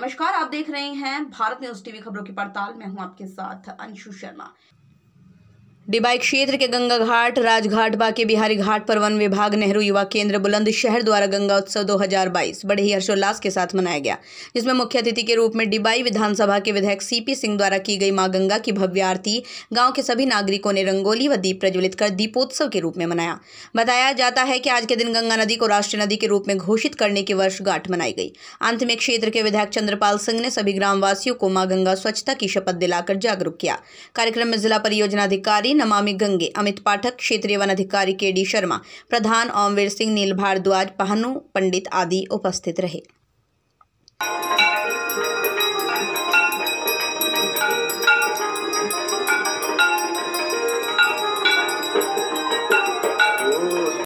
नमस्कार आप देख रहे हैं भारत न्यूज टीवी खबरों की पड़ताल मैं हूं आपके साथ अंशु शर्मा डिबाई क्षेत्र के गंगा घाट राजघाट बाके बिहारी घाट पर वन विभाग नेहरू युवा केंद्र बुलंदशहर द्वारा गंगा उत्सव 2022 बड़े ही हर्षोल्लास के साथ मनाया गया जिसमें मुख्य अतिथि के रूप में डिबाई विधानसभा के विधायक सीपी सिंह द्वारा की गई मां गंगा की भव्य आरती गांव के सभी नागरिकों ने रंगोली व दीप प्रज्वलित कर दीपोत्सव के रूप में मनाया बताया जाता है कि आज के दिन गंगा नदी को राष्ट्रीय नदी के रूप में घोषित करने की वर्षगांठ मनाई गई अंत में क्षेत्र के विधायक चंद्रपाल सिंह ने सभी ग्रामवासियों को माँ गंगा स्वच्छता की शपथ दिलाकर जागरूक किया कार्यक्रम में जिला परियोजना अधिकारी नमामि गंगे अमित पाठक क्षेत्रीय वन अधिकारी के डी शर्मा प्रधान ओमवीर सिंह नील भारद्वाज पहनु पंडित आदि उपस्थित रहे